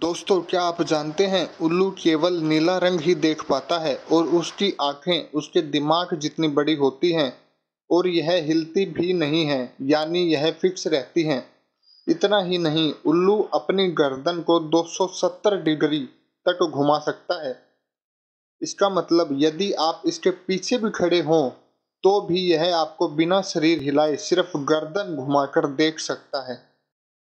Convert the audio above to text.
दोस्तों क्या आप जानते हैं उल्लू केवल नीला रंग ही देख पाता है और उसकी आंखें उसके दिमाग जितनी बड़ी होती हैं और यह हिलती भी नहीं है यानी यह फिक्स रहती हैं इतना ही नहीं उल्लू अपनी गर्दन को 270 डिग्री तक घुमा सकता है इसका मतलब यदि आप इसके पीछे भी खड़े हों तो भी यह आपको बिना शरीर हिलाए सिर्फ गर्दन घुमाकर देख सकता है